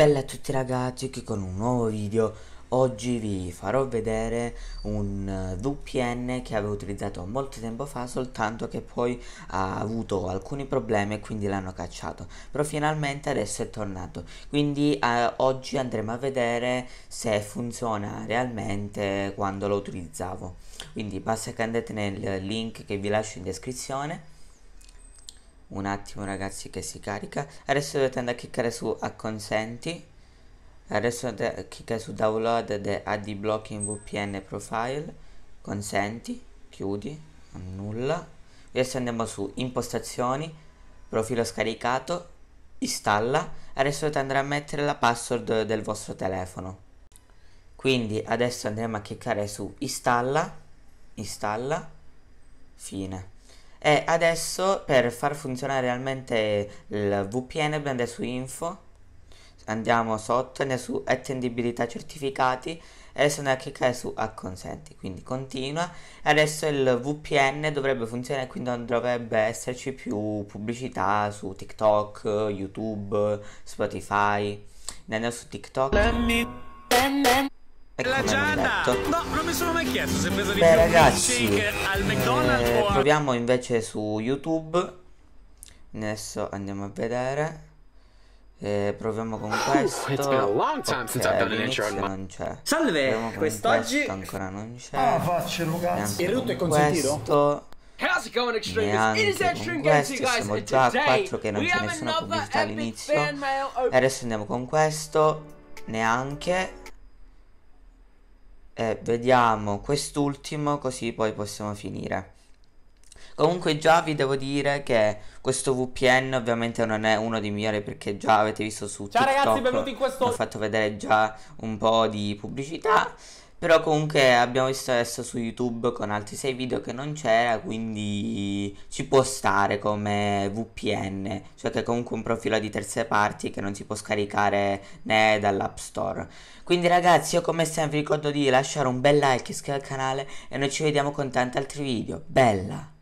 Bella a tutti ragazzi qui con un nuovo video Oggi vi farò vedere un eh, VPN che avevo utilizzato molto tempo fa Soltanto che poi ha avuto alcuni problemi e quindi l'hanno cacciato Però finalmente adesso è tornato Quindi eh, oggi andremo a vedere se funziona realmente quando lo utilizzavo Quindi basta che andate nel link che vi lascio in descrizione un attimo ragazzi che si carica adesso dovete andare a cliccare su acconsenti adesso andate cliccare su download the add blocking vpn profile consenti chiudi annulla adesso andiamo su impostazioni profilo scaricato installa adesso dovete andare a mettere la password del vostro telefono quindi adesso andremo a cliccare su installa installa fine e adesso per far funzionare realmente il VPN dobbiamo andare su info andiamo sotto, andiamo su attendibilità certificati e adesso andiamo a cliccare su acconsenti, quindi continua e adesso il VPN dovrebbe funzionare quindi non dovrebbe esserci più pubblicità su TikTok, YouTube, Spotify ne andiamo su TikTok la Gianna! No, non mi sono mai chiesto se pesa di Beh, più ragazzi, al McDonald's eh, o Proviamo invece su YouTube. Adesso andiamo a vedere. Eh, proviamo con questo. Okay, non c'è. Salve, quest'oggi questo, ancora non c'è. Ah, faccio, cazzo. Il rutto è consentito. Questo. How's it going, Extremists? It is Extra Games, guys, and today we have another epic fan mail. Oh. E adesso andiamo con questo. Neanche eh, vediamo quest'ultimo così poi possiamo finire. Comunque già vi devo dire che questo VPN ovviamente non è uno dei migliori perché già avete visto su Ciao TikTok, ragazzi, benvenuti in questo... Ho fatto vedere già un po' di pubblicità però comunque abbiamo visto adesso su YouTube con altri 6 video che non c'era, quindi ci può stare come VPN, cioè che è comunque un profilo di terze parti che non si può scaricare né dall'App Store. Quindi ragazzi io come sempre vi ricordo di lasciare un bel like, iscrivervi al canale e noi ci vediamo con tanti altri video. Bella!